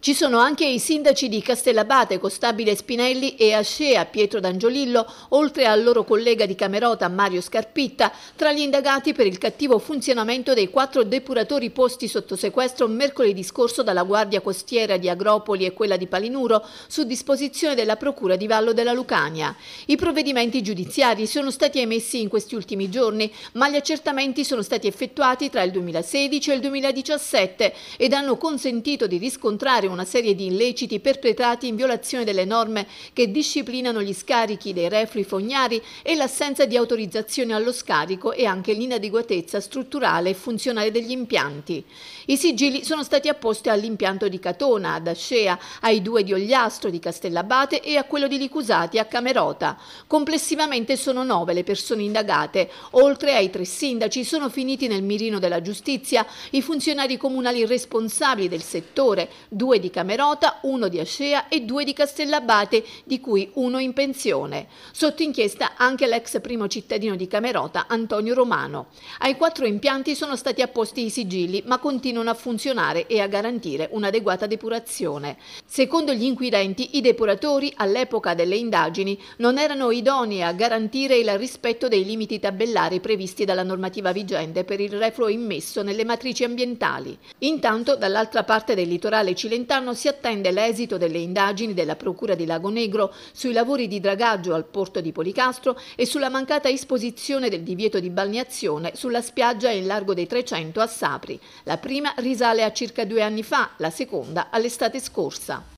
Ci sono anche i sindaci di Castellabate, Costabile Spinelli e Ascea, Pietro D'Angiolillo, oltre al loro collega di Camerota, Mario Scarpitta, tra gli indagati per il cattivo funzionamento dei quattro depuratori posti sotto sequestro mercoledì scorso dalla Guardia Costiera di Agropoli e quella di Palinuro, su disposizione della Procura di Vallo della Lucania. I provvedimenti giudiziari sono stati emessi in questi ultimi giorni, ma gli accertamenti sono stati effettuati tra il 2016 e il 2017 ed hanno consentito di riscontrare una serie di illeciti perpetrati in violazione delle norme che disciplinano gli scarichi dei reflui fognari e l'assenza di autorizzazione allo scarico e anche l'inadeguatezza strutturale e funzionale degli impianti. I sigilli sono stati apposti all'impianto di Catona, ad Ascea, ai due di Ogliastro di Castellabate e a quello di Licusati a Camerota. Complessivamente sono nove le persone indagate. Oltre ai tre sindaci sono finiti nel mirino della giustizia i funzionari comunali responsabili del settore, due due di Camerota, uno di Ascea e due di Castellabate, di cui uno in pensione. Sotto inchiesta anche l'ex primo cittadino di Camerota, Antonio Romano. Ai quattro impianti sono stati apposti i sigilli, ma continuano a funzionare e a garantire un'adeguata depurazione. Secondo gli inquirenti, i depuratori all'epoca delle indagini non erano idonei a garantire il rispetto dei limiti tabellari previsti dalla normativa vigente per il refluo immesso nelle matrici ambientali. Intanto, dall'altra parte del litorale cilentino, Celentano si attende l'esito delle indagini della Procura di Lago Negro sui lavori di dragaggio al porto di Policastro e sulla mancata esposizione del divieto di balneazione sulla spiaggia in largo dei 300 a Sapri. La prima risale a circa due anni fa, la seconda all'estate scorsa.